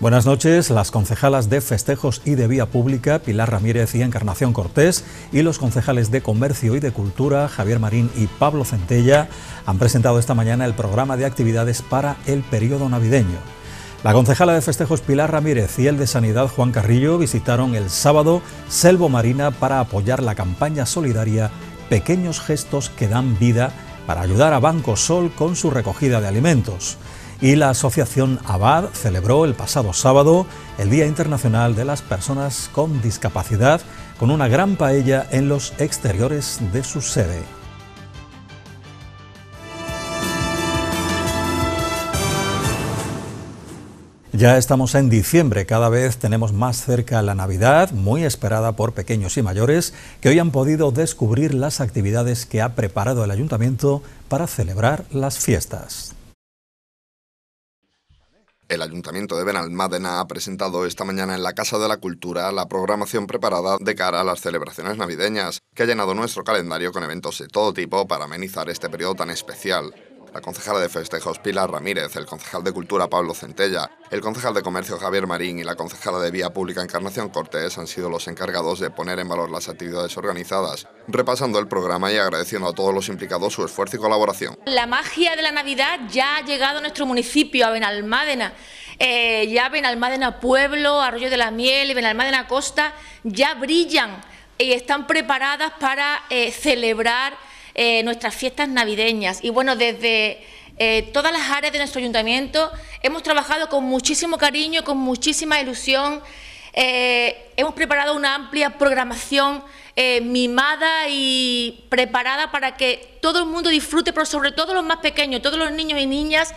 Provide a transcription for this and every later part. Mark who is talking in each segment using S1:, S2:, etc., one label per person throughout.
S1: Buenas noches. Las concejalas de Festejos y de Vía Pública, Pilar Ramírez y Encarnación Cortés, y los concejales de Comercio y de Cultura, Javier Marín y Pablo Centella, han presentado esta mañana el programa de actividades para el periodo navideño. La concejala de Festejos Pilar Ramírez y el de Sanidad Juan Carrillo visitaron el sábado Selvo Marina para apoyar la campaña solidaria Pequeños Gestos que dan vida para ayudar a Banco Sol con su recogida de alimentos y la Asociación ABAD celebró el pasado sábado el Día Internacional de las Personas con Discapacidad con una gran paella en los exteriores de su sede. Ya estamos en diciembre, cada vez tenemos más cerca la Navidad, muy esperada por pequeños y mayores, que hoy han podido descubrir las actividades que ha preparado el ayuntamiento para celebrar las fiestas.
S2: El Ayuntamiento de Benalmádena ha presentado esta mañana en la Casa de la Cultura la programación preparada de cara a las celebraciones navideñas, que ha llenado nuestro calendario con eventos de todo tipo para amenizar este periodo tan especial la concejala de festejos Pilar Ramírez, el concejal de cultura Pablo Centella, el concejal de comercio Javier Marín y la concejala de vía pública Encarnación Cortés han sido los encargados de poner en valor las actividades organizadas, repasando el programa y agradeciendo a todos los implicados su esfuerzo y colaboración.
S3: La magia de la Navidad ya ha llegado a nuestro municipio, a Benalmádena. Eh, ya Benalmádena Pueblo, Arroyo de la Miel y Benalmádena Costa ya brillan y están preparadas para eh, celebrar eh, nuestras fiestas navideñas. Y bueno, desde eh, todas las áreas de nuestro ayuntamiento hemos trabajado con muchísimo cariño, con muchísima ilusión. Eh, hemos preparado una amplia programación mimada y preparada para que todo el mundo disfrute, pero sobre todo los más pequeños, todos los niños y niñas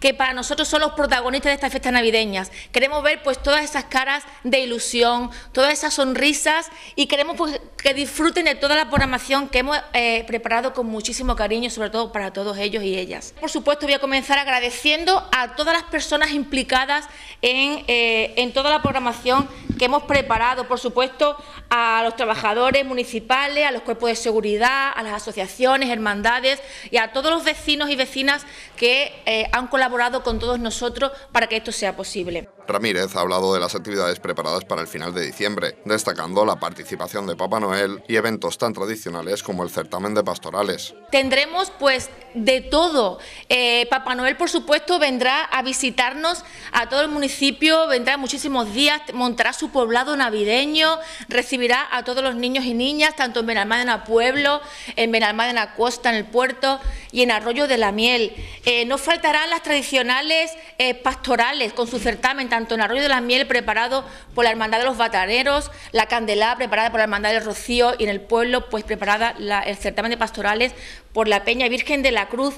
S3: que para nosotros son los protagonistas de estas fiestas navideñas. Queremos ver pues todas esas caras de ilusión, todas esas sonrisas y queremos pues, que disfruten de toda la programación que hemos eh, preparado con muchísimo cariño, sobre todo para todos ellos y ellas. Por supuesto voy a comenzar agradeciendo a todas las personas implicadas eh, en, toda la programación que hemos preparado, por supuesto a los trabajadores municipales, a los cuerpos de seguridad, a las asociaciones, hermandades y a todos los vecinos y vecinas que eh, han colaborado colaborado con todos nosotros para que esto sea posible.
S2: Ramírez ha hablado de las actividades preparadas para el final de diciembre, destacando la participación de Papá Noel y eventos tan tradicionales como el certamen de pastorales.
S3: Tendremos pues de todo. ...Papa eh, Papá Noel, por supuesto, vendrá a visitarnos a todo el municipio, vendrá muchísimos días, montará su poblado navideño, recibirá a todos los niños y niñas, tanto en Benalmádena Pueblo, en Benalmádena Costa, en el puerto y en Arroyo de la Miel. Eh, no faltarán las tradicionales eh, pastorales con su certamen tanto en Arroyo de la Miel, preparado por la Hermandad de los Bataneros, la Candelá, preparada por la Hermandad del Rocío, y en el pueblo, pues preparada el certamen de pastorales por la Peña Virgen de la Cruz.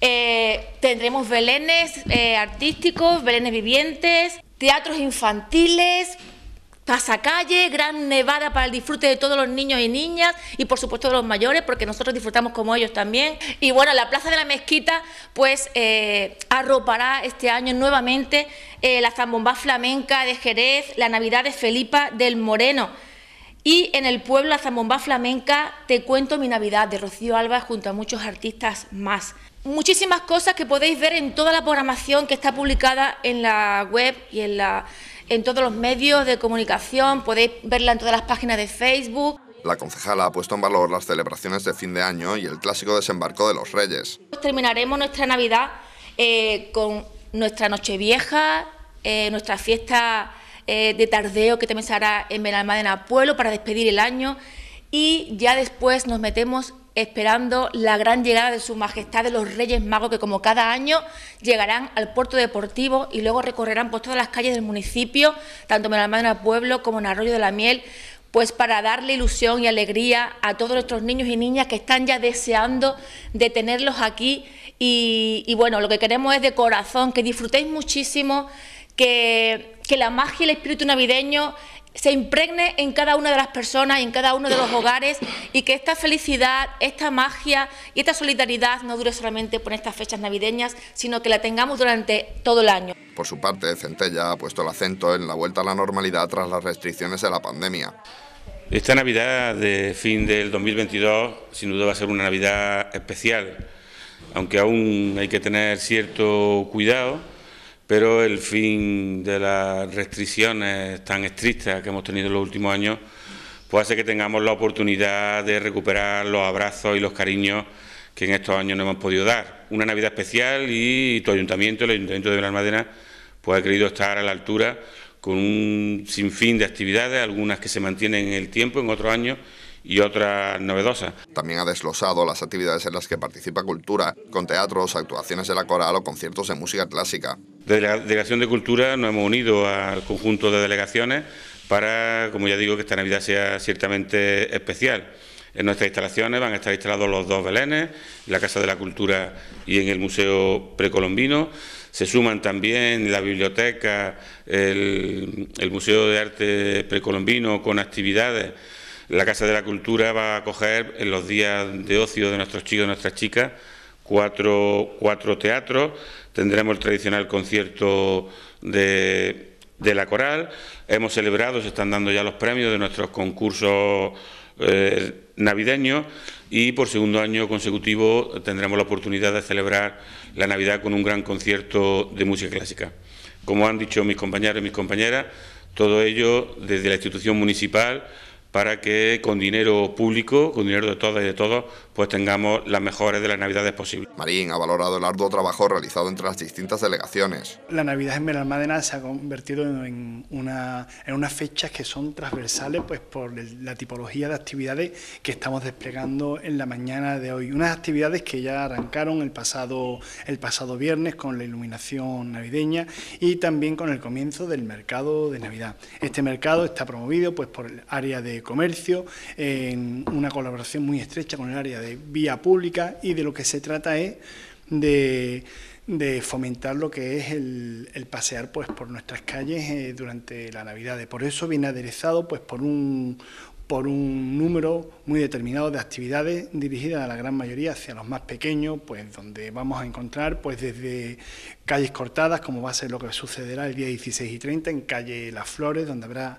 S3: Eh, tendremos belenes eh, artísticos, belenes vivientes, teatros infantiles, pasacalle, gran nevada para el disfrute de todos los niños y niñas y por supuesto de los mayores, porque nosotros disfrutamos como ellos también. Y bueno, la Plaza de la Mezquita pues eh, arropará este año nuevamente eh, la Zambomba flamenca de Jerez, la Navidad de Felipa del Moreno. Y en el pueblo La Zambomba Flamenca te cuento mi Navidad de Rocío Alba junto a muchos artistas más. Muchísimas cosas que podéis ver en toda la programación que está publicada en la web y en la en todos los medios de comunicación, podéis verla en todas las páginas de Facebook.
S2: La concejala ha puesto en valor las celebraciones de fin de año y el clásico desembarco de los Reyes.
S3: Terminaremos nuestra Navidad eh, con nuestra Nochevieja, eh, nuestra fiesta eh, de tardeo que también se hará en Benalmádena Pueblo para despedir el año y ya después nos metemos esperando la gran llegada de su majestad de los Reyes Magos, que como cada año llegarán al puerto deportivo y luego recorrerán por pues, todas las calles del municipio, tanto en la del Pueblo como en Arroyo de la Miel, pues para darle ilusión y alegría a todos nuestros niños y niñas que están ya deseando de tenerlos aquí. Y, bueno, lo que queremos es de corazón que disfrutéis muchísimo, que, que la magia y el espíritu navideño se impregne en cada una de las personas y en cada uno de los hogares y que esta felicidad, esta magia y esta solidaridad no dure solamente por estas fechas navideñas, sino que la tengamos durante todo el año.
S2: Por su parte, Centella ha puesto el acento en la vuelta a la normalidad tras las restricciones de la pandemia.
S4: Esta Navidad de fin del 2022 sin duda va a ser una Navidad especial, aunque aún hay que tener cierto cuidado pero el fin de las restricciones tan estrictas que hemos tenido en los últimos años, pues hace que tengamos la oportunidad de recuperar los abrazos y los cariños que en estos años no hemos podido dar. Una Navidad especial y tu ayuntamiento, el Ayuntamiento de Benalmádena, pues ha querido estar a la altura con un sinfín de actividades,
S2: algunas que se mantienen en el tiempo, en otros años, y otras novedosas. También ha desglosado las actividades en las que participa Cultura, con teatros, actuaciones de la coral o conciertos de música clásica.
S4: De la Delegación de Cultura nos hemos unido al conjunto de delegaciones para, como ya digo, que esta Navidad sea ciertamente especial. En nuestras instalaciones van a estar instalados los dos belenes, la Casa de la Cultura y en el Museo Precolombino. Se suman también la biblioteca, el, el Museo de Arte Precolombino con actividades. La Casa de la Cultura va a acoger en los días de ocio de nuestros chicos y nuestras chicas cuatro, teatros, tendremos el tradicional concierto de la coral. Hemos celebrado, se están dando ya los premios de nuestros concursos eh, navideños y por segundo año consecutivo tendremos la oportunidad de celebrar la Navidad con un gran concierto de música clásica. Como han dicho mis compañeros y mis compañeras, todo ello desde la institución municipal para que con dinero público, con dinero de todas y de todos, pues
S2: tengamos las mejores de las navidades posibles. Marín ha valorado el arduo trabajo realizado entre las distintas delegaciones.
S5: La Navidad en Benalmádena se ha convertido en, unas fechas que son transversales pues por la tipología de actividades que estamos desplegando en la mañana de hoy. Unas actividades que ya arrancaron el pasado, el pasado viernes con la iluminación navideña y también con el comienzo del mercado de Navidad. Este mercado está promovido pues por el área de comercio, en una colaboración muy estrecha con el área de de vía pública y de lo que se trata es de, de fomentar lo que es el, pasear pues por nuestras calles eh, durante la Navidad. Por eso viene aderezado pues por un, por un número muy determinado de actividades dirigidas a la gran mayoría hacia los más pequeños, pues donde vamos a encontrar pues desde calles cortadas, como va a ser lo que sucederá el día 16 y 30 en calle Las Flores, donde habrá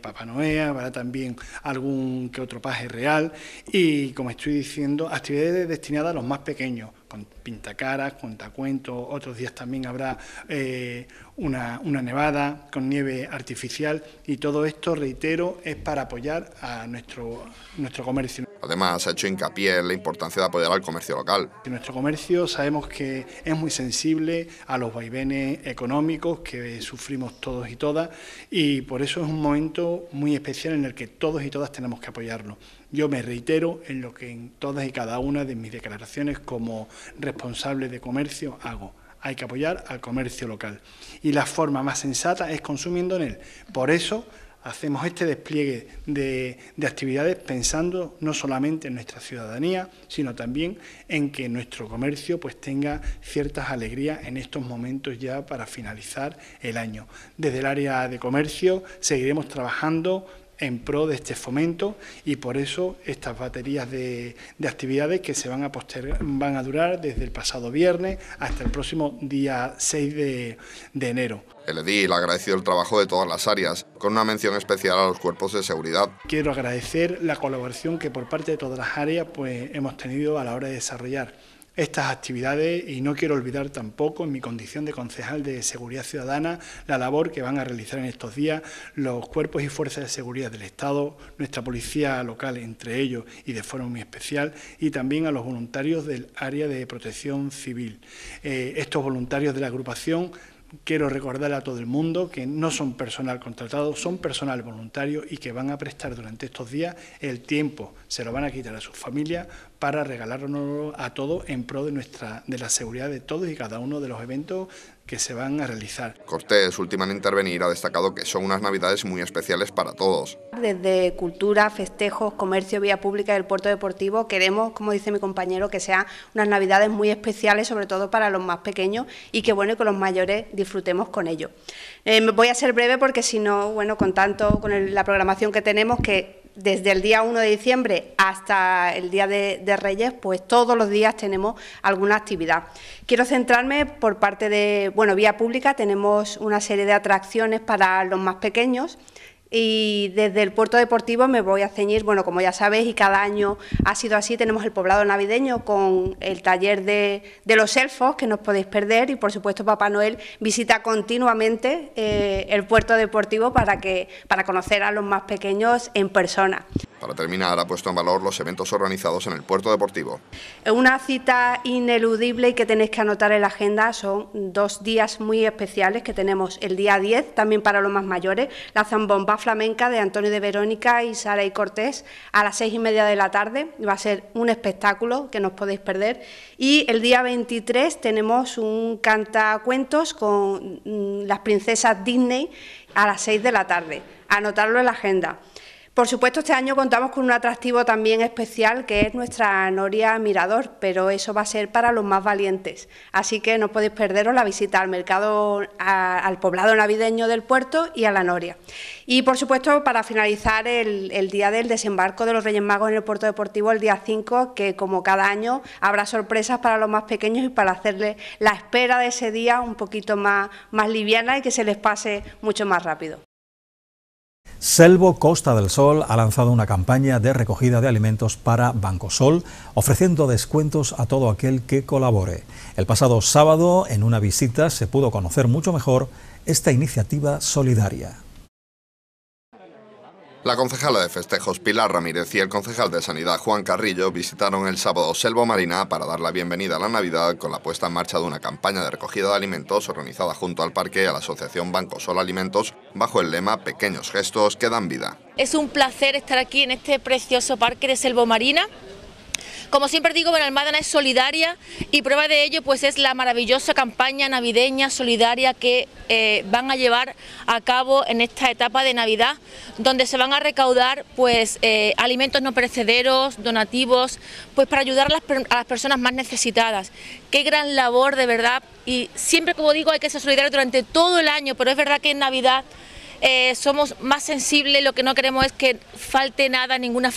S5: Papanoea, eh, Papá habrá también algún que otro paje real y, como estoy diciendo, actividades destinadas a los más pequeños, con pintacaras, cuentacuentos, otros días también habrá eh, una, una, nevada con nieve artificial y todo esto, reitero, es para apoyar a nuestro, nuestro comercio.
S2: Además, ha hecho hincapié en la importancia de apoyar al comercio local.
S5: Nuestro comercio sabemos que es muy sensible a los vaivenes económicos que sufrimos todos y todas y por eso es un momento muy especial en el que todos y todas tenemos que apoyarlo. Yo me reitero en lo que en todas y cada una de mis declaraciones como responsable de comercio hago hay que apoyar al comercio local. Y la forma más sensata es consumiendo en él. Por eso hacemos este despliegue de, actividades pensando no solamente en nuestra ciudadanía, sino también en que nuestro comercio pues tenga ciertas alegrías en estos momentos ya para finalizar el año. Desde el área de comercio seguiremos trabajando en pro de este fomento y por eso estas baterías de, actividades que se van a, postergar, van a durar desde el pasado viernes hasta el próximo día 6 de,
S2: enero. El edil ha agradecido el trabajo de todas las áreas, con una mención especial a los cuerpos de seguridad.
S5: Quiero agradecer la colaboración que por parte de todas las áreas pues, hemos tenido a la hora de desarrollar estas actividades y no quiero olvidar tampoco en mi condición de concejal de Seguridad Ciudadana la labor que van a realizar en estos días los cuerpos y fuerzas de seguridad del Estado, nuestra policía local entre ellos y de forma muy especial y también a los voluntarios del área de protección civil. Eh, estos voluntarios de la agrupación quiero recordar a todo el mundo que no son personal contratado, son personal voluntario y que van a prestar durante estos días el tiempo, se lo van a quitar a sus familias para regalarnos a todos en pro de, nuestra, de la seguridad de todos y cada uno de los eventos que
S2: se van a realizar. Cortés, última en intervenir, ha destacado que son unas navidades muy especiales para todos.
S6: Desde cultura, festejos, comercio, vía pública y el puerto deportivo queremos, como dice mi compañero, que sean unas navidades muy especiales, sobre todo para los más pequeños y que bueno, que los mayores disfrutemos con ello. Eh, voy a ser breve porque si no, bueno, con tanto, con la programación que tenemos, que desde el día 1 de diciembre hasta el día de, Reyes, pues todos los días tenemos alguna actividad. Quiero centrarme por parte de, bueno, vía pública tenemos una serie de atracciones para los más pequeños, y desde el puerto deportivo me voy a ceñir, bueno, como ya sabéis, y cada año ha sido así, tenemos el poblado navideño con el taller de, los elfos, que no os podéis perder, y por supuesto Papá Noel visita continuamente eh, el puerto deportivo para, que, para conocer a los más pequeños en persona.
S2: Para terminar, ha puesto en valor los eventos organizados en el puerto deportivo.
S6: Una cita ineludible y que tenéis que anotar en la agenda son dos días muy especiales que tenemos el día 10, también para los más mayores, la zambomba flamenca de Antonio de Verónica y Sara y Cortés a las seis y media de la tarde. Va a ser un espectáculo que no os podéis perder. Y el día 23 tenemos un cantacuentos con mm, las princesas Disney a las seis de la tarde. Anotarlo en la agenda. Por supuesto, este año contamos con un atractivo también especial que es nuestra Noria Mirador, pero eso va a ser para los más valientes. Así que no podéis perderos la visita al mercado, al poblado navideño del puerto y a la Noria. Y por supuesto, para finalizar el, día del desembarco de los Reyes Magos en el puerto deportivo, el día 5, que como cada año habrá sorpresas para los más pequeños y para hacerles la espera de ese día un poquito más liviana y que se les pase mucho más rápido.
S1: Selvo Costa del Sol ha lanzado una campaña de recogida de alimentos para Banco Sol, ofreciendo descuentos a todo aquel que colabore. El pasado sábado, en una visita, se pudo conocer mucho mejor esta iniciativa solidaria.
S2: La concejala de festejos Pilar Ramírez y el concejal de Sanidad Juan Carrillo visitaron el sábado Selvo Marina para dar la bienvenida a la Navidad con la puesta en marcha de una campaña de recogida de alimentos organizada junto al parque a la Asociación Banco Sol Alimentos bajo el lema Pequeños gestos que dan vida.
S3: Es un placer estar aquí en este precioso parque de Selvo Marina como siempre digo, Benalmádena es solidaria y prueba de ello pues es la maravillosa campaña navideña solidaria que eh, van a llevar a cabo en esta etapa de Navidad, donde se van a recaudar pues eh, alimentos no perecederos, donativos, pues para ayudar a las, a las personas más necesitadas. Qué gran labor de verdad y siempre como digo hay que ser solidario durante todo el año, pero es verdad que en Navidad eh, somos más sensibles, lo que no queremos es que falte nada en ninguna,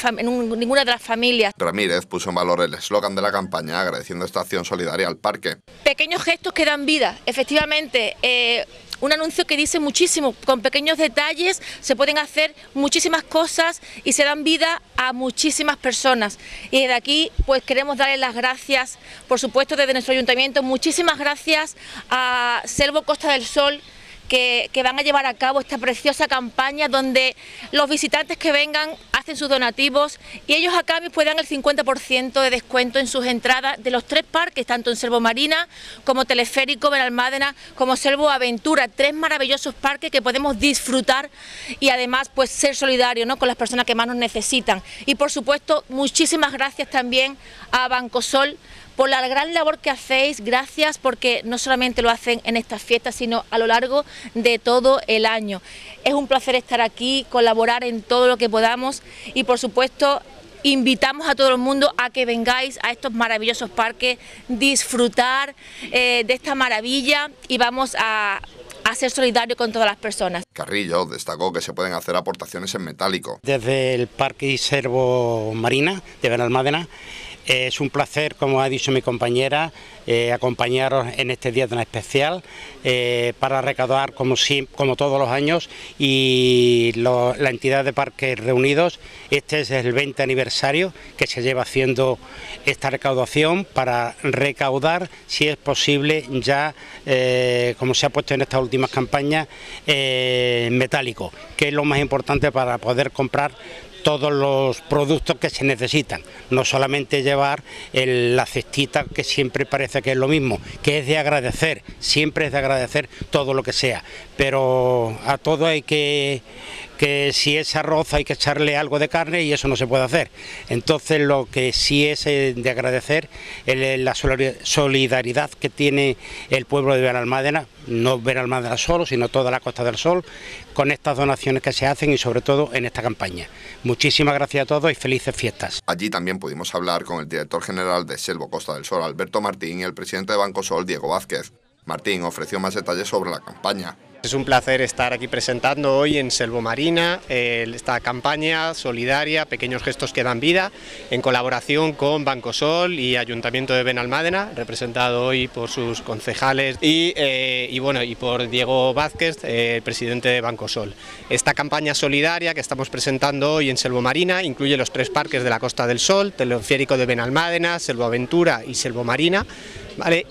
S3: de las familias.
S2: Ramírez puso en valor el eslogan de la campaña agradeciendo esta acción solidaria al parque.
S3: Pequeños gestos que dan vida, efectivamente. Eh, un anuncio que dice muchísimo, con pequeños detalles se pueden hacer muchísimas cosas y se dan vida a muchísimas personas. Y desde aquí pues queremos darles las gracias, por supuesto desde nuestro ayuntamiento, muchísimas gracias a Selvo Costa del Sol, que, van a llevar a cabo esta preciosa campaña donde los visitantes que vengan hacen sus donativos y ellos a cambio pueden el 50% de descuento en sus entradas de los tres parques, tanto en Selvo Marina como Teleférico, Benalmádena, como Selvo Aventura, tres maravillosos parques que podemos disfrutar y además pues ser solidarios ¿no? con las personas que más nos necesitan. Y por supuesto, muchísimas gracias también a Bancosol por la gran labor que hacéis, gracias porque no solamente lo hacen en estas fiestas, sino a lo largo de todo el año. Es un placer estar aquí, colaborar en todo lo que podamos y por supuesto invitamos a todo el mundo a que vengáis a estos maravillosos parques, disfrutar eh, de esta maravilla y vamos a ser solidario con todas las personas.
S2: Carrillo destacó que se pueden hacer aportaciones en metálico.
S7: Desde el Parque y Servo Marina de Benalmádena es un placer, como ha dicho mi compañera, eh, acompañaros en este día tan especial eh, para recaudar, como, como todos los años, y la entidad de Parques Reunidos. Este es el 20 aniversario que se lleva haciendo esta recaudación para recaudar, si es posible, ya, eh, como se ha puesto en estas últimas campañas, eh, metálico, que es lo más importante para poder comprar todos los productos que se necesitan, no solamente llevar la cestita que siempre parece que es lo mismo, que es de agradecer, siempre es de agradecer todo lo que sea, pero a todo hay que que si es arroz hay que echarle algo de carne y eso no se puede hacer. Entonces lo que sí es eh, de agradecer es eh, la solidaridad que tiene el pueblo de Benalmádena, no Benalmádena solo, sino toda la Costa del Sol, con estas donaciones que se hacen y sobre todo en esta
S2: campaña. Muchísimas gracias a todos y felices fiestas. Allí también pudimos hablar con el director general de Selvo Costa del Sol, Alberto Martín, y el presidente de Banco Sol, Diego Vázquez. Martín ofreció más detalles sobre la campaña.
S8: Es un placer estar aquí presentando hoy en Selvomarina esta campaña solidaria Pequeños Gestos que dan vida en colaboración con Banco Sol y Ayuntamiento de Benalmádena, representado hoy por sus concejales y, eh, bueno, y por Diego Vázquez, eh, presidente de Banco Sol. Esta campaña solidaria que estamos presentando hoy en Selvomarina Marina incluye los tres parques de la Costa del Sol, Teleférico de Benalmádena, Selvoaventura Aventura y Selvo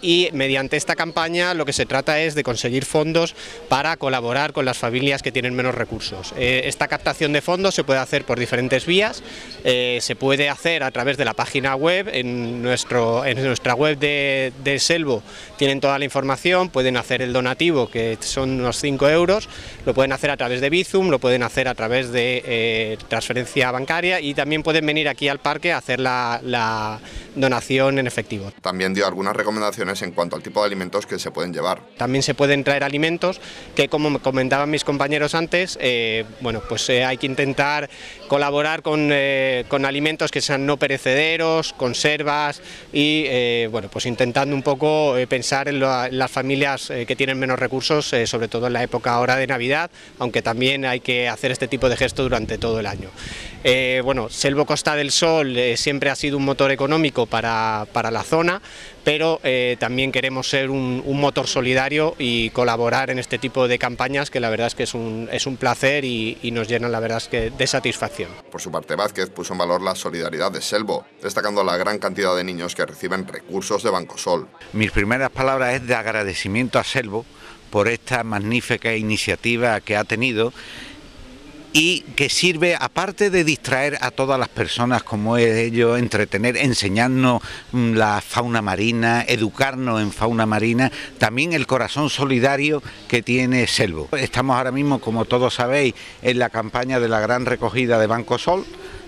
S8: y mediante esta campaña lo que se trata es de conseguir fondos para colaborar con las familias que tienen menos recursos. Eh, esta captación de fondos se puede hacer por diferentes vías, eh, se puede hacer a través de la página web, en, nuestro, en nuestra web de, Selvo tienen toda la información, pueden hacer el donativo que son unos 5 euros, lo pueden hacer a través de Bizum, lo pueden hacer a través de eh, transferencia bancaria y también pueden venir aquí al parque a hacer la donación en efectivo.
S2: También dio algunas recomendaciones en cuanto al tipo de alimentos que se pueden llevar.
S8: También se pueden traer alimentos que, como comentaban mis compañeros antes, eh, bueno, pues eh, hay que intentar colaborar eh, con, alimentos que sean no perecederos, conservas y, bueno, pues intentando un poco pensar en, en, las familias que tienen menos recursos, sobre todo en la época ahora de Navidad, aunque también hay que hacer este tipo de gesto durante todo el año. Eh, bueno, Selvo Costa del Sol eh, siempre ha sido un motor económico para, la zona, pero eh, también queremos ser un, motor solidario y colaborar en este tipo de campañas que la verdad es que es un, placer y, nos llenan la verdad es que de satisfacción.
S2: Por su parte, Vázquez puso en valor la solidaridad de Selvo, destacando la gran cantidad de niños que reciben recursos de Bancosol.
S9: Mis primeras palabras es de
S2: agradecimiento a Selvo
S9: por esta magnífica iniciativa que ha tenido y que sirve, aparte de distraer a todas las personas, como es ello, entretener, enseñarnos mm, la fauna marina, educarnos en fauna marina, también el corazón solidario que tiene Selvo. Estamos ahora mismo, como todos sabéis, en la campaña de la gran recogida de Banco Sol.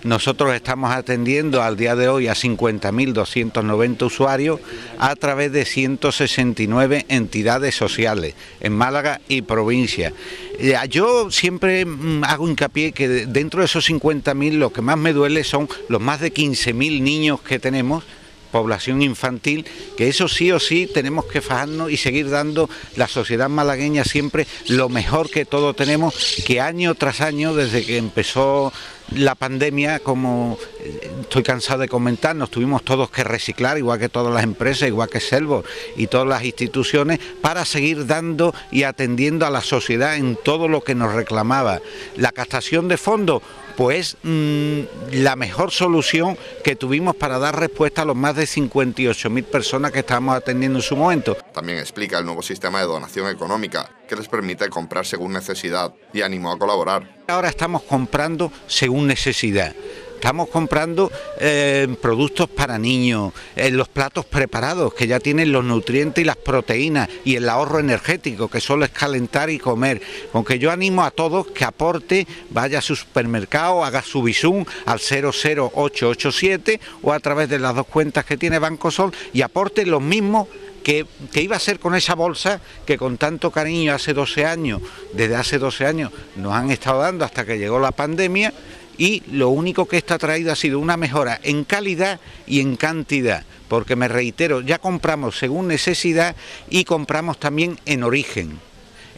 S9: Nosotros estamos atendiendo al día de hoy a 50.290 usuarios a través de 169 entidades sociales en Málaga y provincia. Eh, yo siempre mm, hago hincapié que dentro de esos 50.000 lo que más me duele son los más de 15.000 niños que tenemos población infantil, que eso sí o sí tenemos que fajarnos y seguir dando la sociedad malagueña siempre lo mejor que todos tenemos, que año tras año, desde que empezó la pandemia, como eh, estoy cansado de comentar, nos tuvimos todos que reciclar, igual que todas las empresas, igual que Selvo y todas las instituciones, para seguir dando y atendiendo a la sociedad en todo lo que nos reclamaba. La captación de fondos, pues mm, la mejor solución que tuvimos para dar respuesta a los más de
S2: 58.000 personas que estábamos atendiendo en su momento. También explica el nuevo sistema de donación económica, que les permite comprar según necesidad y animo a colaborar.
S9: Ahora estamos comprando según necesidad. Estamos comprando eh, productos para niños, eh, los platos preparados que ya tienen los nutrientes y las proteínas y el ahorro energético que solo es calentar y comer. ...con que yo animo a todos que aporte, vaya a su supermercado, haga su visum al 00887 o a través de las dos cuentas que tiene Banco Sol y aporte los mismos que iba a hacer con esa bolsa que con tanto cariño hace 12 años, desde hace 12 años, nos han estado dando hasta que llegó la pandemia? Y lo único que esto ha traído ha sido una mejora en calidad y en cantidad, porque me reitero, ya compramos según necesidad y compramos también en origen.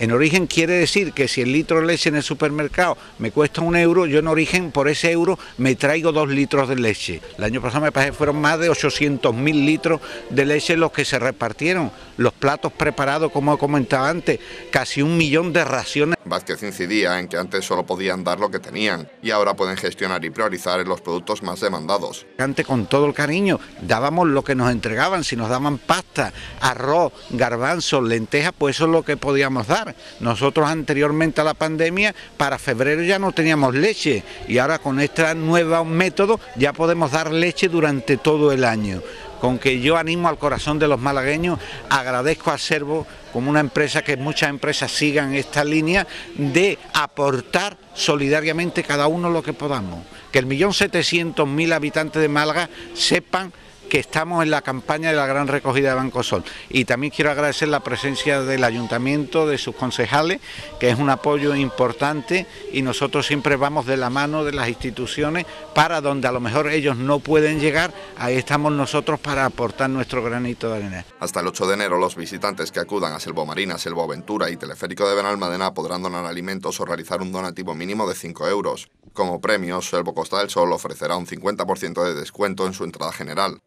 S9: En origen quiere decir que si el litro de leche en el supermercado me cuesta un euro, yo en origen por ese euro me traigo dos litros de leche. El año pasado me pasé, fueron más de 800 mil litros de leche los que se repartieron. Los platos preparados, como comentaba antes,
S2: casi un millón de raciones. Vázquez incidía en que antes solo podían dar lo que tenían y ahora pueden gestionar y priorizar en los productos más demandados.
S9: Antes con todo el cariño dábamos lo que nos entregaban, si nos daban pasta, arroz, garbanzos, lentejas, pues eso es lo que podíamos dar. Nosotros anteriormente a la pandemia, para febrero ya no teníamos leche y ahora con este nuevo método ya podemos dar leche durante todo el año con que yo animo al corazón de los malagueños, agradezco a Servo como una empresa que muchas empresas sigan esta línea de aportar solidariamente cada uno lo que podamos, que el millón setecientos mil habitantes de Málaga sepan que estamos en la campaña de la gran recogida de Banco Sol... Y también quiero agradecer la presencia del ayuntamiento, de sus concejales, que es un apoyo importante y nosotros siempre vamos de la mano de las instituciones para donde a lo mejor ellos no pueden llegar, ahí estamos nosotros para aportar nuestro granito de arena.
S2: Hasta el 8 de enero los visitantes que acudan a Selvo Marina, Selvo Aventura y Teleférico de Benalmadena podrán donar alimentos o realizar un donativo mínimo de 5 euros. Como premio, Selvo Costa del Sol ofrecerá un 50% de descuento en su entrada general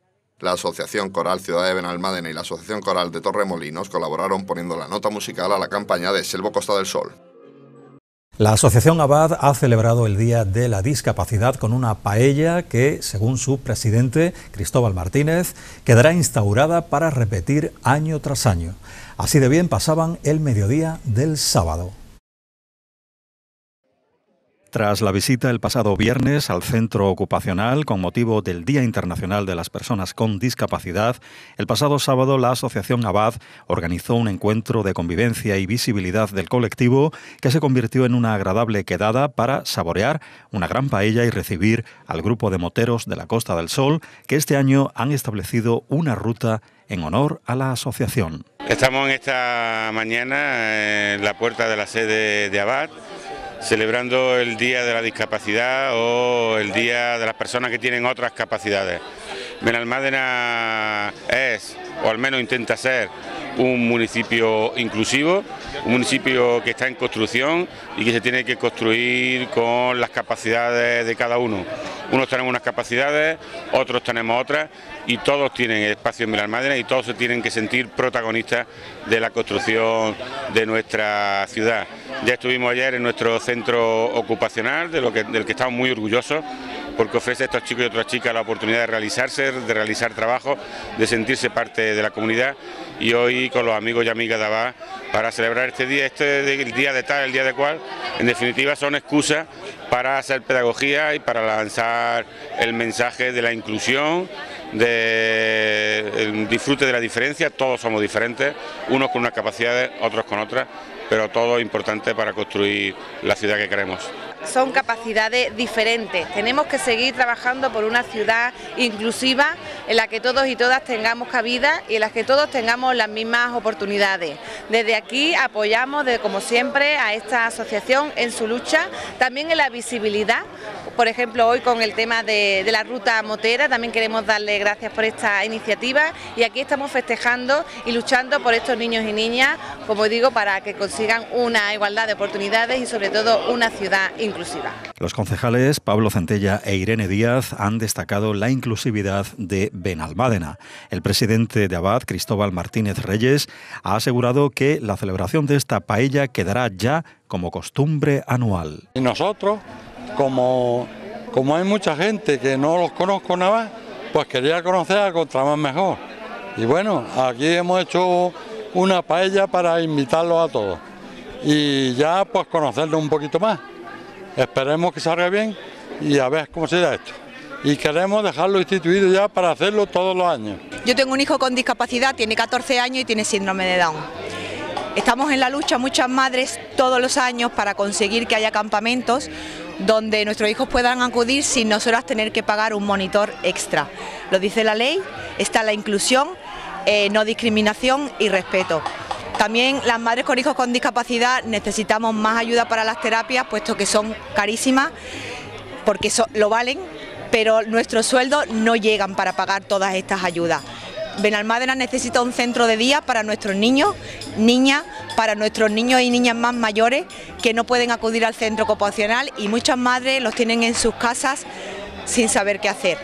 S2: la Asociación Coral Ciudad de Benalmádena y la Asociación Coral de Torremolinos colaboraron poniendo la nota musical a la campaña de Selvo Costa del Sol.
S1: La Asociación Abad ha celebrado el Día de la Discapacidad con una paella que, según su presidente, Cristóbal Martínez, quedará instaurada para repetir año tras año. Así de bien pasaban el mediodía del sábado. Tras la visita el pasado viernes al centro ocupacional con motivo del Día Internacional de las Personas con Discapacidad, el pasado sábado la Asociación Abad organizó un encuentro de convivencia y visibilidad del colectivo que se convirtió en una agradable quedada para saborear una gran paella y recibir al grupo de moteros de la Costa del Sol que este año han establecido una ruta en honor a la asociación.
S4: Estamos en esta mañana en la puerta de la sede de Abad celebrando el Día de la Discapacidad o el Día de las personas que tienen otras capacidades. ...Menalmádena es o al menos intenta ser un municipio inclusivo, un municipio que está en construcción y que se tiene que construir con las capacidades de cada uno. Unos tenemos unas capacidades, otros tenemos otras y todos tienen espacio en Milalmádena y todos se tienen que sentir protagonistas de la construcción de nuestra ciudad. Ya estuvimos ayer en nuestro centro ocupacional, del que estamos muy orgullosos porque ofrece a estos chicos y otras chicas la oportunidad de realizarse, de realizar trabajo, de sentirse parte de la comunidad y hoy con los amigos y amigas de Abad para celebrar este día, este el día de tal, el día de cual, en definitiva son excusas para hacer pedagogía y para lanzar el mensaje de la inclusión, del de disfrute de la diferencia, todos somos diferentes, unos con unas capacidades, otros con otras, pero todo importante para construir la ciudad que queremos
S6: son capacidades diferentes. Tenemos que seguir trabajando por una ciudad inclusiva en la que todos y todas tengamos cabida y en la que todos tengamos las mismas oportunidades. Desde aquí apoyamos, de, como siempre, a esta asociación en su lucha, también en la visibilidad por ejemplo, hoy con el tema de, la ruta motera, también queremos darle gracias por esta iniciativa y aquí estamos festejando y luchando por estos niños y niñas, como digo, para que consigan una igualdad de oportunidades y sobre todo una ciudad inclusiva.
S1: Los concejales Pablo Centella e Irene Díaz han destacado la inclusividad de Benalmádena. El presidente de Abad, Cristóbal Martínez Reyes, ha asegurado que la celebración de esta paella quedará ya como costumbre anual.
S4: Nosotros como, como hay mucha gente que no los conozco nada más, pues quería conocer a más mejor. Y bueno, aquí hemos hecho una paella para invitarlos a todos y ya pues conocerlos un poquito más. Esperemos que salga bien y a ver cómo se da esto. Y queremos dejarlo instituido ya para hacerlo todos los años.
S6: Yo tengo un hijo con discapacidad, tiene 14 años y tiene síndrome de Down. Estamos en la lucha muchas madres todos los años para conseguir que haya campamentos donde nuestros hijos puedan acudir sin nosotras tener que pagar un monitor extra. Lo dice la ley, está la inclusión, eh, no discriminación y respeto. También las madres con hijos con discapacidad necesitamos más ayuda para las terapias, puesto que son carísimas, porque lo valen, pero nuestros sueldos no llegan para pagar todas estas ayudas. Benalmádena necesita un centro de día para nuestros niños, niñas, para nuestros niños y niñas más mayores que no pueden acudir al centro copacional y muchas madres los tienen en sus casas sin saber qué hacer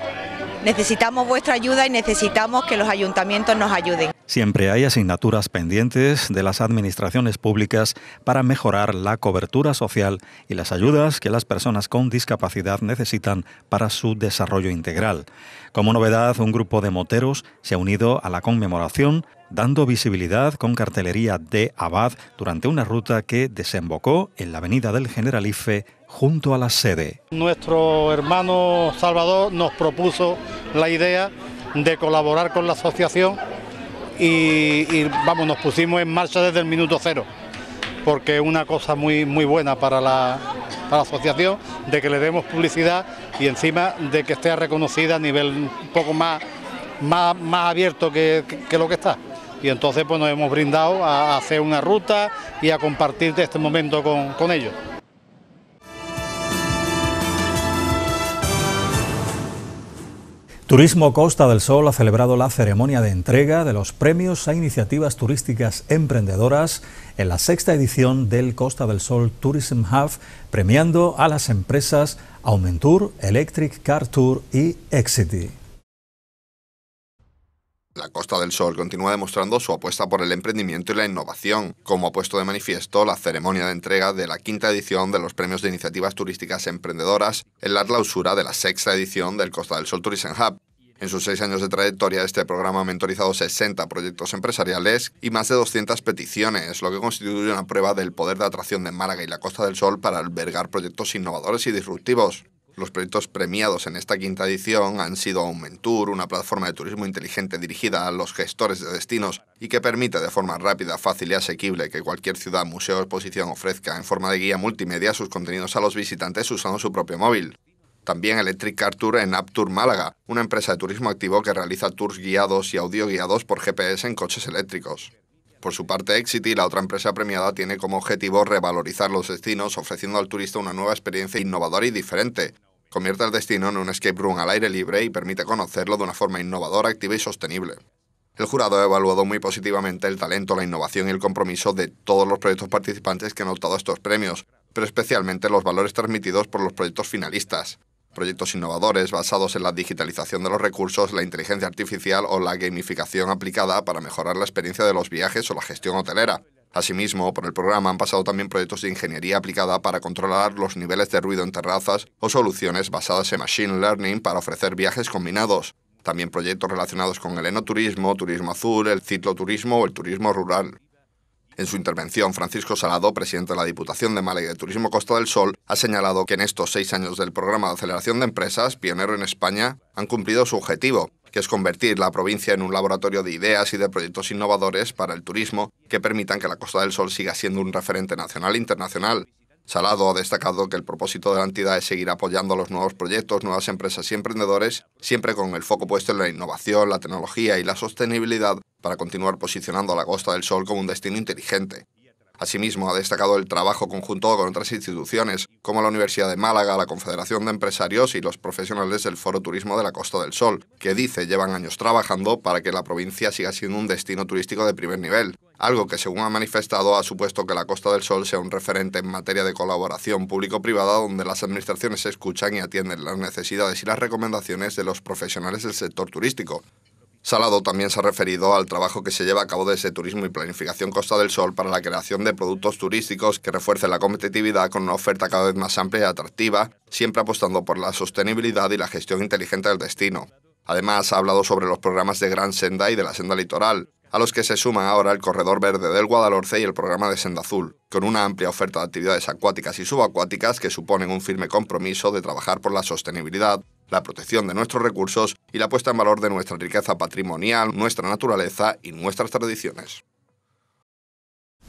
S6: necesitamos vuestra ayuda y necesitamos que los ayuntamientos nos ayuden.
S1: Siempre hay asignaturas pendientes de las administraciones públicas para mejorar la cobertura social y las ayudas que las personas con discapacidad necesitan para su desarrollo integral. Como novedad, un grupo de moteros se ha unido a la conmemoración dando visibilidad con cartelería de Abad durante una ruta que desembocó en la avenida del Generalife junto a la sede.
S5: Nuestro hermano Salvador nos propuso la idea de colaborar con la asociación y, vamos, nos pusimos en marcha desde el minuto cero, porque es una cosa muy, muy buena para la, asociación, de que le demos publicidad y encima de que esté reconocida a nivel un poco más, más, más abierto que lo que está y entonces pues nos hemos brindado a hacer una ruta y a compartir este momento con, con ellos.
S1: Turismo Costa del Sol ha celebrado la ceremonia de entrega de los premios a iniciativas turísticas emprendedoras en la sexta edición del Costa del Sol Tourism Hub, premiando a las empresas Aumentur, Electric Car Tour y Exity.
S2: La Costa del Sol continúa demostrando su apuesta por el emprendimiento y la innovación, como ha puesto de manifiesto la ceremonia de entrega de la quinta edición de los Premios de Iniciativas Turísticas Emprendedoras en la clausura de la sexta edición del Costa del Sol Tourism Hub. En sus seis años de trayectoria, este programa ha mentorizado 60 proyectos empresariales y más de 200 peticiones, lo que constituye una prueba del poder de atracción de Málaga y la Costa del Sol para albergar proyectos innovadores y disruptivos. Los proyectos premiados en esta quinta edición han sido Aumentur, una plataforma de turismo inteligente dirigida a los gestores de destinos y que permite de forma rápida, fácil y asequible que cualquier ciudad, museo o exposición ofrezca en forma de guía multimedia sus contenidos a los visitantes usando su propio móvil. También Electric Car Tour en Aptur Málaga, una empresa de turismo activo que realiza tours guiados y audio guiados por GPS en coches eléctricos. Por su parte, Exity, la otra empresa premiada, tiene como objetivo revalorizar los destinos ofreciendo al turista una nueva experiencia innovadora y diferente, Convierte el destino en un escape room al aire libre y permite conocerlo de una forma innovadora, activa y sostenible. El jurado ha evaluado muy positivamente el talento, la innovación y el compromiso de todos los proyectos participantes que han optado a estos premios, pero especialmente los valores transmitidos por los proyectos finalistas. Proyectos innovadores basados en la digitalización de los recursos, la inteligencia artificial o la gamificación aplicada para mejorar la experiencia de los viajes o la gestión hotelera, Asimismo, por el programa han pasado también proyectos de ingeniería aplicada para controlar los niveles de ruido en terrazas o soluciones basadas en Machine Learning para ofrecer viajes combinados. También proyectos relacionados con el enoturismo, turismo azul, el cicloturismo o el turismo rural. En su intervención, Francisco Salado, presidente de la Diputación de Málaga y de Turismo Costa del Sol, ha señalado que en estos seis años del programa de aceleración de empresas, pionero en España, han cumplido su objetivo, que es convertir la provincia en un laboratorio de ideas y de proyectos innovadores para el turismo que permitan que la Costa del Sol siga siendo un referente nacional e internacional, Salado ha destacado que el propósito de la entidad es seguir apoyando a los nuevos proyectos, nuevas empresas y emprendedores, siempre con el foco puesto en la innovación, la tecnología y la sostenibilidad para continuar posicionando a la Costa del Sol como un destino inteligente, Asimismo, ha destacado el trabajo conjunto con otras instituciones, como la Universidad de Málaga, la Confederación de Empresarios y los profesionales del Foro Turismo de la Costa del Sol, que dice llevan años trabajando para que la provincia siga siendo un destino turístico de primer nivel, algo que según ha manifestado ha supuesto que la Costa del Sol sea un referente en materia de colaboración público-privada donde las administraciones escuchan y atienden las necesidades y las recomendaciones de los profesionales del sector turístico, Salado también se ha referido al trabajo que se lleva a cabo desde Turismo y Planificación Costa del Sol para la creación de productos turísticos que refuercen la competitividad con una oferta cada vez más amplia y atractiva, siempre apostando por la sostenibilidad y la gestión inteligente del destino. Además, ha hablado sobre los programas de Gran Senda y de la Senda Litoral, a los que se suman ahora el Corredor Verde del Guadalhorce y el programa de Senda Azul, con una amplia oferta de actividades acuáticas y subacuáticas que suponen un firme compromiso de trabajar por la sostenibilidad la protección de nuestros recursos y la puesta en valor de nuestra riqueza patrimonial, nuestra naturaleza y nuestras tradiciones.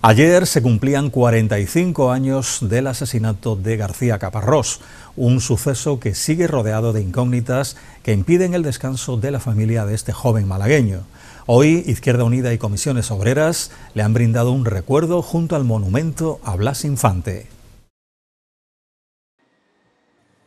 S1: Ayer se cumplían 45 años del asesinato de García Caparrós, un suceso que sigue rodeado de incógnitas que impiden el descanso de la familia de este joven malagueño. Hoy Izquierda Unida y Comisiones Obreras le han brindado un recuerdo junto al monumento a Blas Infante.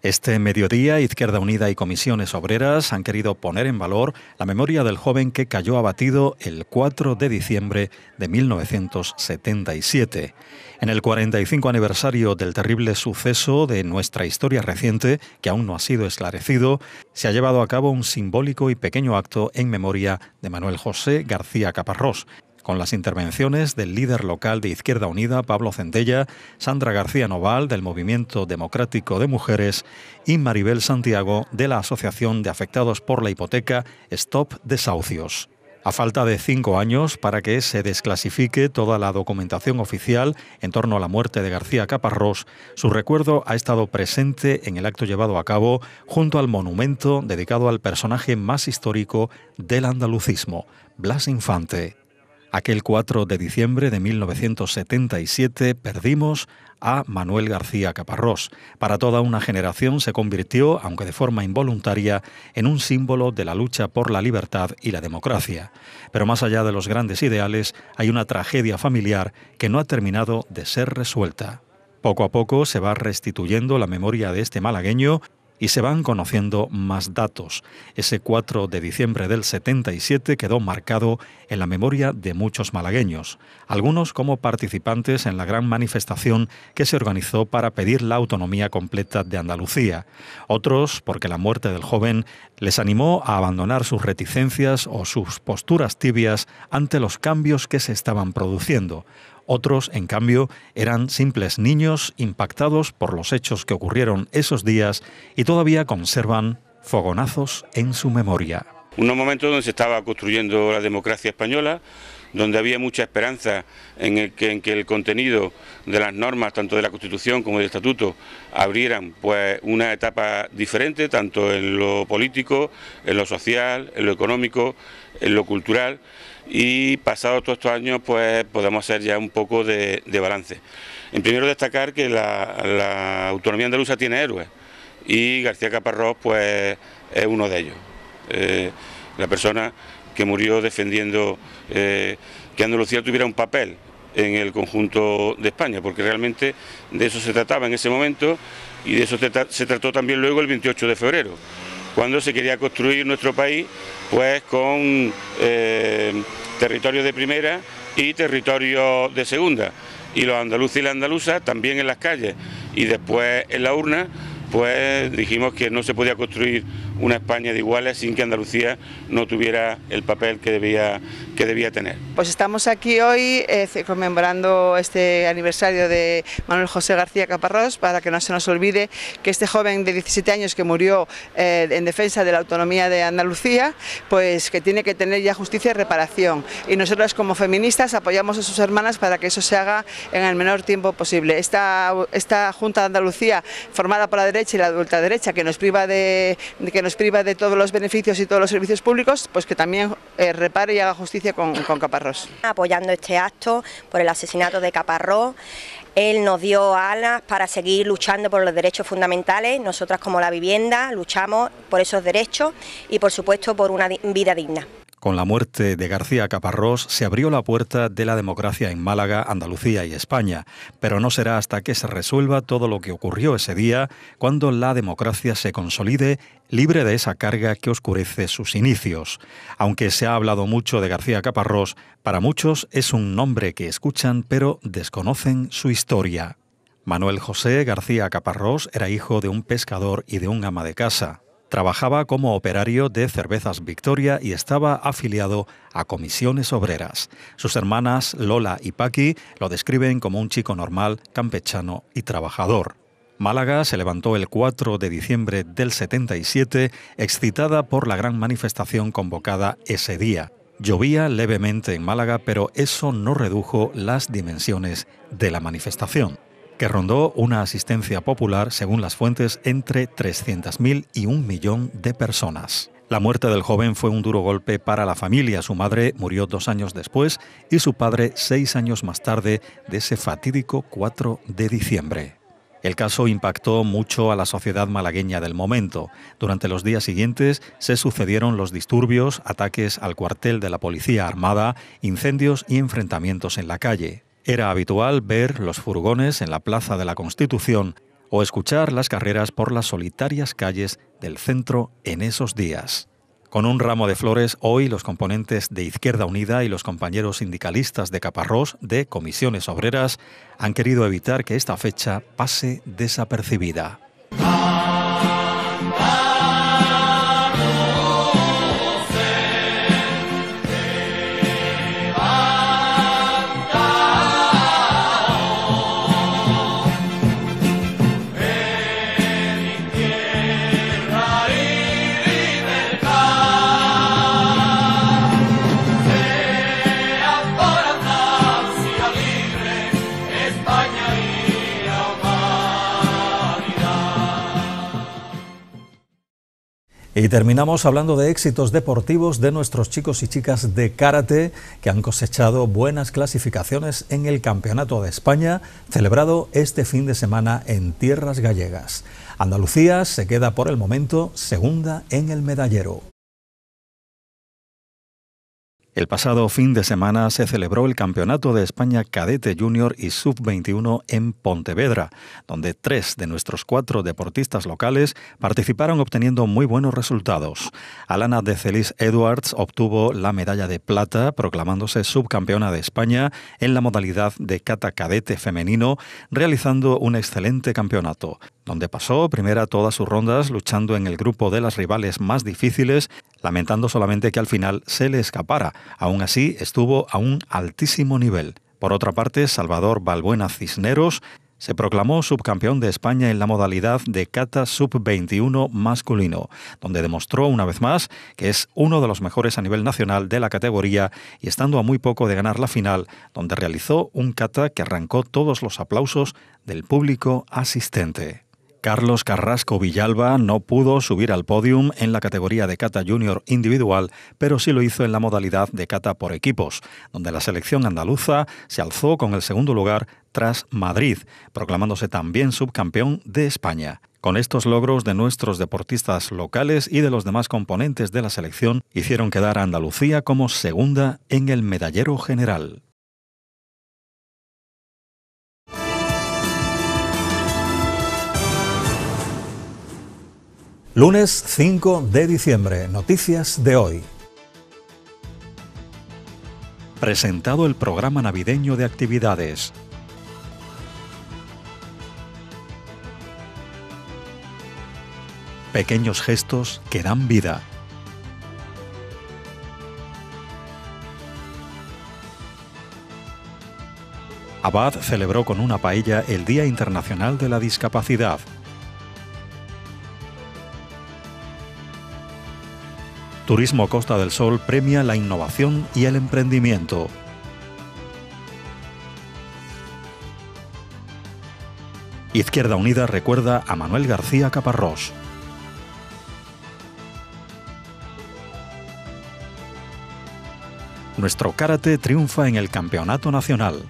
S1: Este mediodía, Izquierda Unida y Comisiones Obreras han querido poner en valor la memoria del joven que cayó abatido el 4 de diciembre de 1977. En el 45 aniversario del terrible suceso de nuestra historia reciente, que aún no ha sido esclarecido, se ha llevado a cabo un simbólico y pequeño acto en memoria de Manuel José García Caparrós, con las intervenciones del líder local de Izquierda Unida, Pablo Centella, Sandra García Noval, del Movimiento Democrático de Mujeres, y Maribel Santiago, de la Asociación de Afectados por la Hipoteca Stop Desahucios. A falta de cinco años para que se desclasifique toda la documentación oficial en torno a la muerte de García Caparrós, su recuerdo ha estado presente en el acto llevado a cabo junto al monumento dedicado al personaje más histórico del andalucismo, Blas Infante. Aquel 4 de diciembre de 1977 perdimos a Manuel García Caparrós. Para toda una generación se convirtió, aunque de forma involuntaria, en un símbolo de la lucha por la libertad y la democracia. Pero más allá de los grandes ideales, hay una tragedia familiar que no ha terminado de ser resuelta. Poco a poco se va restituyendo la memoria de este malagueño y se van conociendo más datos. Ese 4 de diciembre del 77 quedó marcado en la memoria de muchos malagueños, algunos como participantes en la gran manifestación que se organizó para pedir la autonomía completa de Andalucía, otros porque la muerte del joven les animó a abandonar sus reticencias o sus posturas tibias ante los cambios que se estaban produciendo. Otros, en cambio, eran simples niños impactados por los hechos que ocurrieron esos días y todavía conservan fogonazos en su memoria.
S4: Unos momentos donde se estaba construyendo la democracia española, donde había mucha esperanza en, el que, el contenido de las normas, tanto de la Constitución como del Estatuto, abrieran pues una etapa diferente, tanto en lo político, en lo social, en lo económico, en lo cultural y pasados todos estos años pues podemos hacer ya un poco de, balance. En primero destacar que la, autonomía andaluza tiene héroes y García Caparrós pues es uno de ellos. Eh, la persona que murió defendiendo eh, que Andalucía tuviera un papel en el conjunto de España, porque realmente de eso se trataba en ese momento y de eso se trató también luego el 28 de febrero, cuando se quería construir nuestro país pues con eh, territorio de primera y territorio de segunda. Y los andaluces y las andaluzas también en las calles. Y después en la urna, pues dijimos que no se podía construir una España de iguales sin que Andalucía no tuviera el papel que debía, que debía tener.
S8: Pues estamos aquí hoy eh, conmemorando este aniversario de Manuel José García Caparrós para que no se nos olvide que este joven de 17 años que murió eh, en defensa de la autonomía de Andalucía, pues que tiene que tener ya justicia y reparación. Y nosotros como feministas apoyamos a sus hermanas para que eso se haga en el menor tiempo posible. Esta, esta Junta de Andalucía formada por la derecha y la derecha que nos priva de, de que nos priva de todos los beneficios y todos los servicios públicos, pues que también eh, repare y haga justicia con, con Caparrós. Apoyando este acto por el asesinato de Caparrós,
S6: él nos dio alas para seguir luchando por los derechos fundamentales. Nosotras como la vivienda luchamos por esos derechos y por supuesto por una vida digna.
S1: Con la muerte de García Caparrós se abrió la puerta de la democracia en Málaga, Andalucía y España, pero no será hasta que se resuelva todo lo que ocurrió ese día cuando la democracia se consolide libre de esa carga que oscurece sus inicios. Aunque se ha hablado mucho de García Caparrós, para muchos es un nombre que escuchan pero desconocen su historia. Manuel José García Caparrós era hijo de un pescador y de un ama de casa. Trabajaba como operario de Cervezas Victoria y estaba afiliado a comisiones obreras. Sus hermanas Lola y Paqui lo describen como un chico normal, campechano y trabajador. Málaga se levantó el 4 de diciembre del 77, excitada por la gran manifestación convocada ese día. Llovía levemente en Málaga, pero eso no redujo las dimensiones de la manifestación que rondó una asistencia popular, según las fuentes, entre 300.000 y un millón de personas. La muerte del joven fue un duro golpe para la familia. Su madre murió dos años después y su padre seis años más tarde de ese fatídico 4 de diciembre. El caso impactó mucho a la sociedad malagueña del momento. Durante los días siguientes se sucedieron los disturbios, ataques al cuartel de la Policía Armada, incendios y enfrentamientos en la calle. Era habitual ver los furgones en la Plaza de la Constitución o escuchar las carreras por las solitarias calles del centro en esos días. Con un ramo de flores, hoy los componentes de Izquierda Unida y los compañeros sindicalistas de Caparrós de comisiones obreras han querido evitar que esta fecha pase desapercibida. Y terminamos hablando de éxitos deportivos de nuestros chicos y chicas de karate que han cosechado buenas clasificaciones en el Campeonato de España celebrado este fin de semana en tierras gallegas. Andalucía se queda por el momento segunda en el medallero. El pasado fin de semana se celebró el Campeonato de España Cadete Junior y Sub-21 en Pontevedra, donde tres de nuestros cuatro deportistas locales participaron obteniendo muy buenos resultados. Alana de Celis Edwards obtuvo la medalla de plata, proclamándose subcampeona de España en la modalidad de cata cadete femenino, realizando un excelente campeonato donde pasó primera todas sus rondas luchando en el grupo de las rivales más difíciles lamentando solamente que al final se le escapara. Aún así, estuvo a un altísimo nivel. Por otra parte, Salvador Balbuena Cisneros se proclamó subcampeón de España en la modalidad de cata sub-21 masculino, donde demostró una vez más que es uno de los mejores a nivel nacional de la categoría y estando a muy poco de ganar la final, donde realizó un cata que arrancó todos los aplausos del público asistente. Carlos Carrasco Villalba no pudo subir al podium en la categoría de cata junior individual, pero sí lo hizo en la modalidad de cata por equipos, donde la selección andaluza se alzó con el segundo lugar tras Madrid, proclamándose también subcampeón de España. Con estos logros de nuestros deportistas locales y de los demás componentes de la selección, hicieron quedar a Andalucía como segunda en el medallero general. Lunes 5 de diciembre, noticias de hoy. Presentado el programa navideño de actividades. Pequeños gestos que dan vida. Abad celebró con una paella el Día Internacional de la Discapacidad. Turismo Costa del Sol premia la innovación y el emprendimiento. Izquierda Unida recuerda a Manuel García Caparrós. Nuestro karate triunfa en el Campeonato Nacional.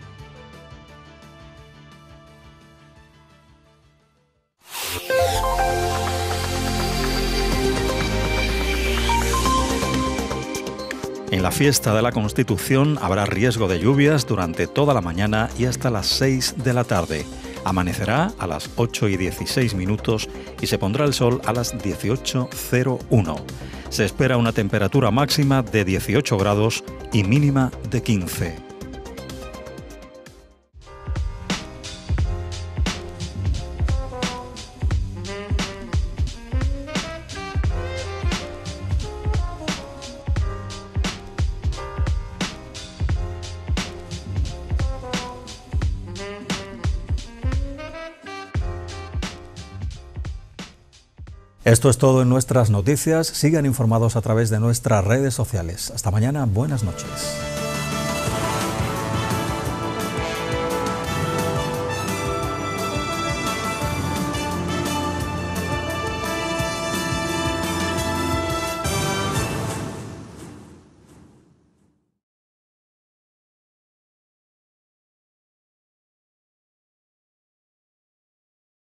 S1: En la fiesta de la Constitución habrá riesgo de lluvias durante toda la mañana y hasta las 6 de la tarde. Amanecerá a las 8 y 16 minutos y se pondrá el sol a las 18.01. Se espera una temperatura máxima de 18 grados y mínima de 15. Esto es todo en nuestras noticias. Sigan informados a través de nuestras redes sociales. Hasta mañana, buenas noches.